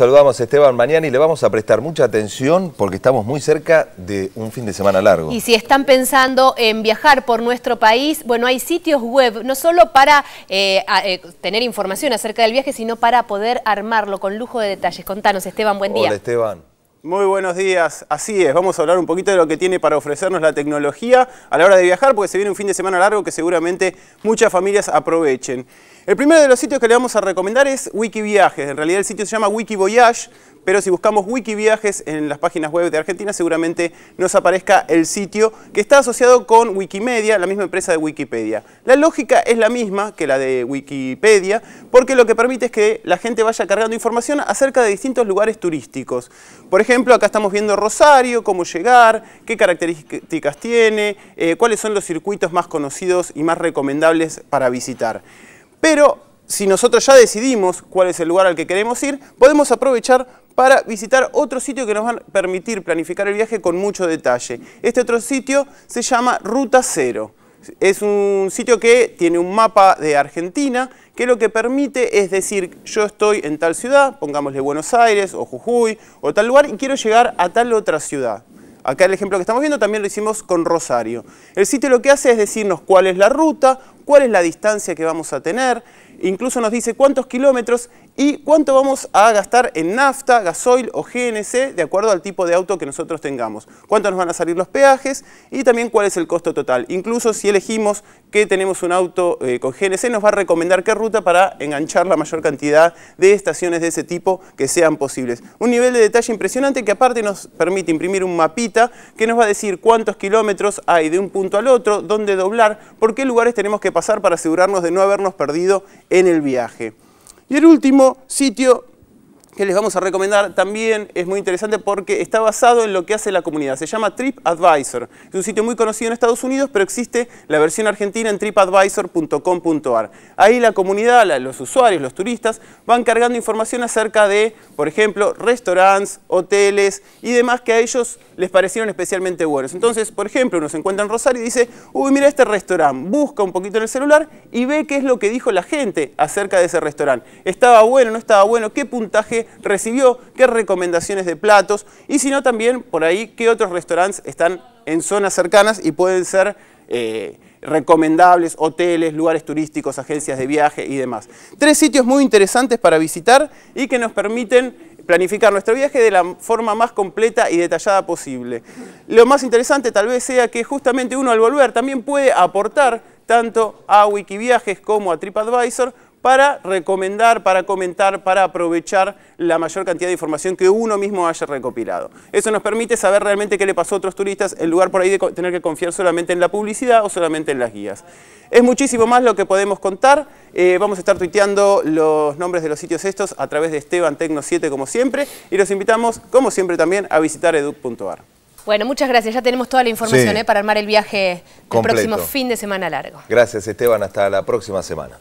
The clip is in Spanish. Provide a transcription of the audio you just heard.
Saludamos a Esteban mañana y le vamos a prestar mucha atención porque estamos muy cerca de un fin de semana largo. Y si están pensando en viajar por nuestro país, bueno, hay sitios web, no solo para eh, eh, tener información acerca del viaje, sino para poder armarlo con lujo de detalles. Contanos, Esteban, buen día. Hola, Esteban. Muy buenos días, así es, vamos a hablar un poquito de lo que tiene para ofrecernos la tecnología a la hora de viajar, porque se viene un fin de semana largo que seguramente muchas familias aprovechen. El primero de los sitios que le vamos a recomendar es Wikiviajes, en realidad el sitio se llama Wikivoyage, pero si buscamos Wikiviajes en las páginas web de Argentina, seguramente nos aparezca el sitio que está asociado con Wikimedia, la misma empresa de Wikipedia. La lógica es la misma que la de Wikipedia, porque lo que permite es que la gente vaya cargando información acerca de distintos lugares turísticos. Por ejemplo, acá estamos viendo Rosario, cómo llegar, qué características tiene, eh, cuáles son los circuitos más conocidos y más recomendables para visitar. Pero si nosotros ya decidimos cuál es el lugar al que queremos ir, podemos aprovechar para visitar otro sitio que nos va a permitir planificar el viaje con mucho detalle. Este otro sitio se llama Ruta Cero. Es un sitio que tiene un mapa de Argentina que lo que permite es decir, yo estoy en tal ciudad, pongámosle Buenos Aires o Jujuy o tal lugar y quiero llegar a tal otra ciudad. Acá el ejemplo que estamos viendo también lo hicimos con Rosario. El sitio lo que hace es decirnos cuál es la ruta, cuál es la distancia que vamos a tener, incluso nos dice cuántos kilómetros y cuánto vamos a gastar en nafta, gasoil o GNC de acuerdo al tipo de auto que nosotros tengamos, cuánto nos van a salir los peajes y también cuál es el costo total. Incluso si elegimos que tenemos un auto eh, con GNC nos va a recomendar qué ruta para enganchar la mayor cantidad de estaciones de ese tipo que sean posibles. Un nivel de detalle impresionante que aparte nos permite imprimir un mapita que nos va a decir cuántos kilómetros hay de un punto al otro, dónde doblar, por qué lugares tenemos que pasar para asegurarnos de no habernos perdido en el viaje. Y el último sitio que les vamos a recomendar también es muy interesante porque está basado en lo que hace la comunidad. Se llama TripAdvisor. Es un sitio muy conocido en Estados Unidos, pero existe la versión argentina en tripadvisor.com.ar. Ahí la comunidad, los usuarios, los turistas, van cargando información acerca de, por ejemplo, restaurantes, hoteles y demás que a ellos les parecieron especialmente buenos. Entonces, por ejemplo, uno se encuentra en Rosario y dice, uy, mira este restaurante, busca un poquito en el celular y ve qué es lo que dijo la gente acerca de ese restaurante. ¿Estaba bueno, no estaba bueno? ¿Qué puntaje recibió, qué recomendaciones de platos y si no también por ahí qué otros restaurantes están en zonas cercanas y pueden ser eh, recomendables, hoteles, lugares turísticos, agencias de viaje y demás. Tres sitios muy interesantes para visitar y que nos permiten planificar nuestro viaje de la forma más completa y detallada posible. Lo más interesante tal vez sea que justamente uno al volver también puede aportar tanto a Wikiviajes como a TripAdvisor para recomendar, para comentar, para aprovechar la mayor cantidad de información que uno mismo haya recopilado. Eso nos permite saber realmente qué le pasó a otros turistas, en lugar por ahí de tener que confiar solamente en la publicidad o solamente en las guías. Es muchísimo más lo que podemos contar. Eh, vamos a estar tuiteando los nombres de los sitios estos a través de Esteban Tecno 7 como siempre y los invitamos, como siempre también, a visitar educ.ar. Bueno, muchas gracias. Ya tenemos toda la información eh, para armar el viaje el próximo fin de semana largo. Gracias Esteban, hasta la próxima semana.